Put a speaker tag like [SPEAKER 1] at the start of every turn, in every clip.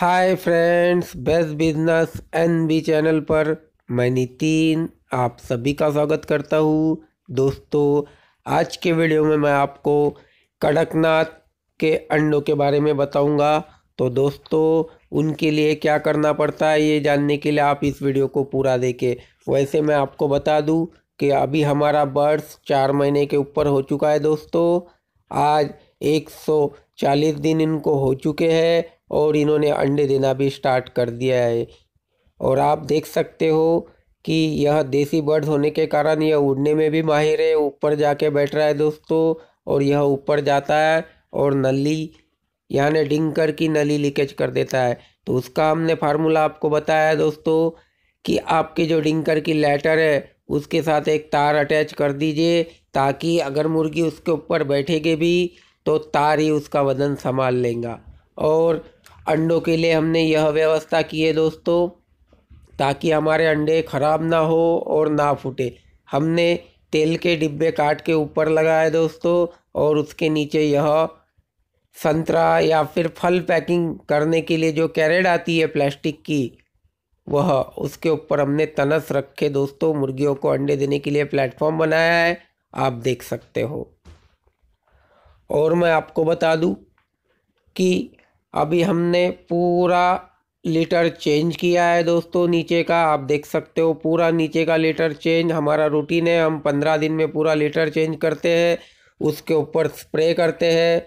[SPEAKER 1] हाय friends best business N B channel पर मैं नितिन आप सभी का स्वागत करता हूँ दोस्तों आज के वीडियो में मैं आपको कड़कनाथ के अंडों के बारे में बताऊँगा तो दोस्तों उनके लिए क्या करना पड़ता है ये जानने के लिए आप इस वीडियो को पूरा देखें वैसे मैं आपको बता दूँ कि अभी हमारा बर्ड्स चार महीने के ऊपर हो चुका है दोस्तों आज चालीस दिन इनको हो चुके हैं और इन्होंने अंडे देना भी स्टार्ट कर दिया है और आप देख सकते हो कि यह देसी बर्ड होने के कारण यह उड़ने में भी माहिर है ऊपर जाके बैठ रहा है दोस्तों और यह ऊपर जाता है और नली यानी डिंग कर की नली लीकेज कर देता है तो उसका हमने फार्मूला आपको बताया है दोस्तों कि आपके जो डिंकर की लेटर है उसके साथ एक तार अटैच कर दीजिए ताकि अगर मुर्गी उसके ऊपर बैठेगी भी तो तार ही उसका वजन संभाल लेगा और अंडों के लिए हमने यह व्यवस्था की है दोस्तों ताकि हमारे अंडे ख़राब ना हो और ना फूटे हमने तेल के डिब्बे काट के ऊपर लगाए दोस्तों और उसके नीचे यह संतरा या फिर फल पैकिंग करने के लिए जो कैरेट आती है प्लास्टिक की वह उसके ऊपर हमने तनस रखे दोस्तों मुर्गियों को अंडे देने के लिए प्लेटफॉर्म बनाया है आप देख सकते हो और मैं आपको बता दूं कि अभी हमने पूरा लीटर चेंज किया है दोस्तों नीचे का आप देख सकते हो पूरा नीचे का लीटर चेंज हमारा रूटीन है हम पंद्रह दिन में पूरा लीटर चेंज करते हैं उसके ऊपर स्प्रे करते हैं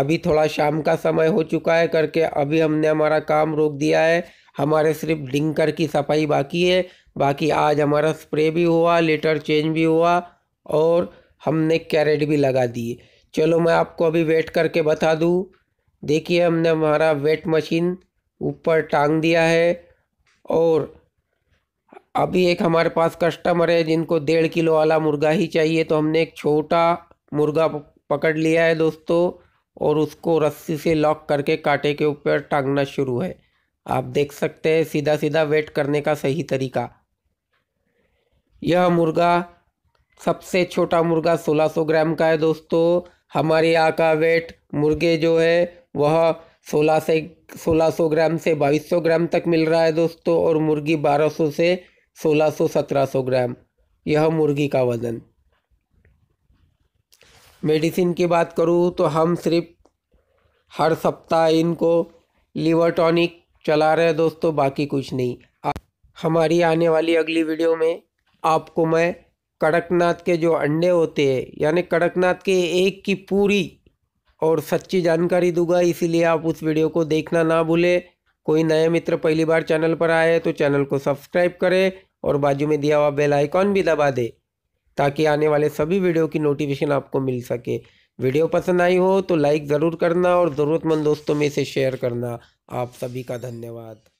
[SPEAKER 1] अभी थोड़ा शाम का समय हो चुका है करके अभी हमने हमारा काम रोक दिया है हमारे सिर्फ डिंकर की सफाई बाकी है बाकी आज हमारा स्प्रे भी हुआ लीटर चेंज भी हुआ और हमने कैरेट भी लगा दिए चलो मैं आपको अभी वेट करके बता दूँ देखिए हमने हमारा वेट मशीन ऊपर टांग दिया है और अभी एक हमारे पास कस्टमर है जिनको डेढ़ किलो वाला मुर्गा ही चाहिए तो हमने एक छोटा मुर्गा पकड़ लिया है दोस्तों और उसको रस्सी से लॉक करके कांटे के ऊपर टांगना शुरू है आप देख सकते हैं सीधा सीधा वेट करने का सही तरीका यह मुर्गा सबसे छोटा मुर्गा 1600 ग्राम का है दोस्तों हमारे यहाँ का वेट मुर्गे जो है वह 16 से 1600 ग्राम से 2200 ग्राम तक मिल रहा है दोस्तों और मुर्गी 1200 से 1600 1700 ग्राम यह मुर्गी का वज़न मेडिसिन की बात करूँ तो हम सिर्फ हर सप्ताह इनको लीवर टॉनिक चला रहे हैं दोस्तों बाकी कुछ नहीं हमारी आने वाली अगली वीडियो में आपको मैं कड़कनाथ के जो अंडे होते हैं यानी कड़कनाथ के एक की पूरी और सच्ची जानकारी दूंगा इसीलिए आप उस वीडियो को देखना ना भूलें कोई नए मित्र पहली बार चैनल पर आए तो चैनल को सब्सक्राइब करें और बाजू में दिया हुआ बेल आइकॉन भी दबा दें ताकि आने वाले सभी वीडियो की नोटिफिकेशन आपको मिल सके वीडियो पसंद आई हो तो लाइक ज़रूर करना और ज़रूरतमंद दोस्तों में इसे शेयर करना आप सभी का धन्यवाद